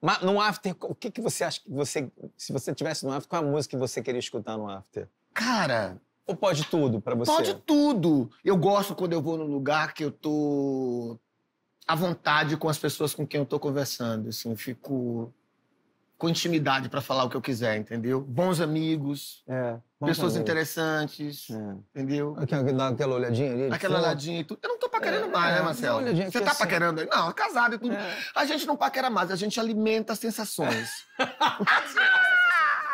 Mas no after, o que, que você acha que você. Se você tivesse no after, qual é a música que você queria escutar no after? Cara. Ou pode tudo para você? Pode tudo. Eu gosto quando eu vou num lugar que eu tô à vontade com as pessoas com quem eu tô conversando. Assim, eu fico com intimidade para falar o que eu quiser, entendeu? Bons amigos, é, pessoas interessantes, é. entendeu? Aquela, dá aquela olhadinha ali. Aquela fala. olhadinha e tudo. Eu não tô paquerando é, mais, né, é, Marcelo? Você tá assim. paquerando aí? Não, casado e tudo. É. A gente não paquera mais, a gente alimenta sensações.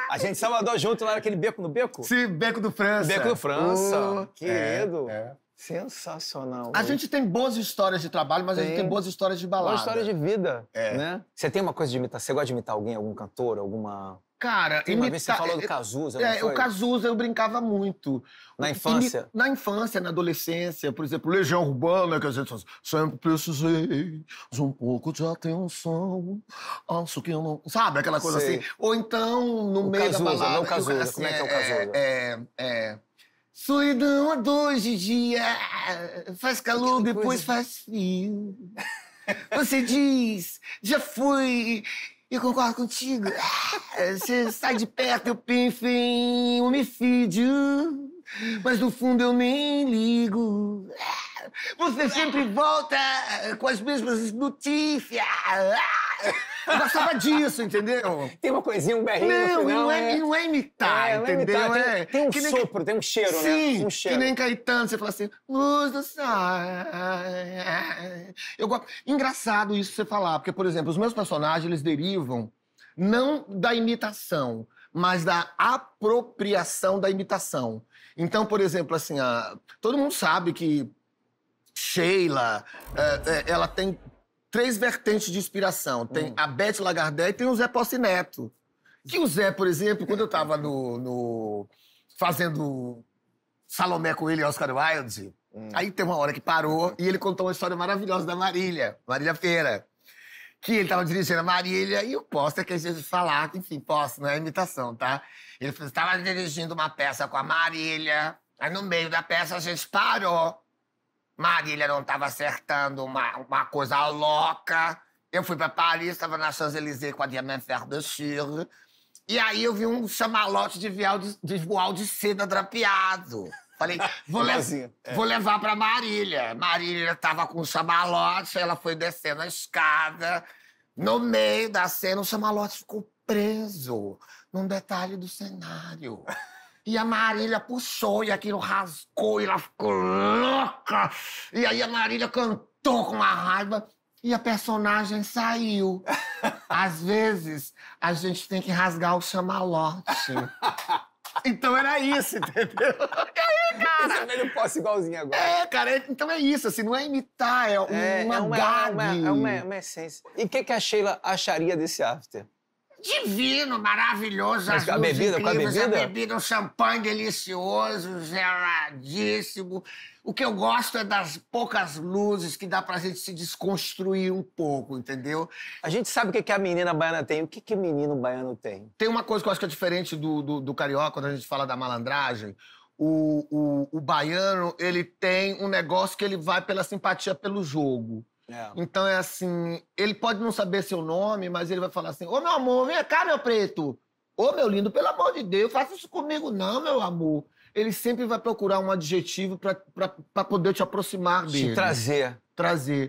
A gente Salvador junto lá naquele beco no beco? Sim, beco do França. Beco do França. Oh, querido. É, é. Sensacional. A gente tem boas histórias de trabalho, mas tem. a gente tem boas histórias de balada. Boa história de vida, é. né? Você tem uma coisa de imitar? Você gosta de imitar alguém, algum cantor, alguma... Cara, uma imita... você falou do Cazuza, É, o Cazuza eu brincava muito. Na infância? Na infância, na adolescência, por exemplo, Legião Urbana, que a gente faz. Sempre precisei de um pouco de atenção, acho que eu não... Sabe, aquela coisa Sei. assim. Ou então, no o meio Cazuza, da balada... Não o Cazuza, assim, como é que é o assim, é, Cazuza? É, é, é Solidão a dois de dia, faz calor, depois faz frio. Você diz, já fui, eu concordo contigo. Você sai de perto, eu penso em homicídio. Mas no fundo eu nem ligo. Você sempre volta com as mesmas notícias. Eu gostava disso, entendeu? Tem uma coisinha, um berrinho não, no final, não é, é... não é imitar, é, é entendeu? é imitar. Tem, é, tem um que nem... sopro, tem um cheiro, né? Sim, né? Um que nem Caetano, você fala assim, luz do sol. Eu gosto... Engraçado isso você falar, porque, por exemplo, os meus personagens, eles derivam não da imitação, mas da apropriação da imitação. Então, por exemplo, assim, a... todo mundo sabe que Sheila, eh, eh, ela tem três vertentes de inspiração. Tem hum. a Beth Lagardé e tem o Zé Posse Neto. Que o Zé, por exemplo, quando eu estava no, no, fazendo Salomé com ele e Oscar Wilde, hum. aí tem uma hora que parou e ele contou uma história maravilhosa da Marília, Marília Feira. Que ele estava dirigindo a Marília e o posso é que a gente falar, enfim, posso, não é imitação, tá? Ele estava dirigindo uma peça com a Marília, aí no meio da peça a gente parou Marília não estava acertando uma, uma coisa louca. Eu fui para Paris, estava na Champs-Élysées com a Diamant Ferre de Chir. E aí eu vi um chamalote de vial de, de voal de seda drapeado. Falei, vou, le é. vou levar para Marília. Marília estava com um chamalote, ela foi descendo a escada. No meio da cena, o chamalote ficou preso num detalhe do cenário. E a Marília puxou e aquilo rasgou e ela ficou louca. E aí a Marília cantou com uma raiva e a personagem saiu. Às vezes, a gente tem que rasgar o chamalote. Então era isso, entendeu? E aí, é, cara? Esse velho é posso igualzinho agora. É, cara, é, então é isso, assim, não é imitar, é, é uma, é uma, é uma, é uma, uma essência. E o que, que a Sheila acharia desse after? divino, maravilhoso. Mas a bebida, com a bebida? A bebida, um champanhe delicioso, geladíssimo. O que eu gosto é das poucas luzes que dá pra gente se desconstruir um pouco, entendeu? A gente sabe o que, que a menina baiana tem. O que, que menino baiano tem? Tem uma coisa que eu acho que é diferente do, do, do carioca, quando a gente fala da malandragem. O, o, o baiano, ele tem um negócio que ele vai pela simpatia pelo jogo. É. Então é assim, ele pode não saber seu nome, mas ele vai falar assim: Ô meu amor, vem cá, meu preto. Ô meu lindo, pelo amor de Deus, faça isso comigo, não, meu amor. Ele sempre vai procurar um adjetivo para poder te aproximar dele. Te trazer. Trazer.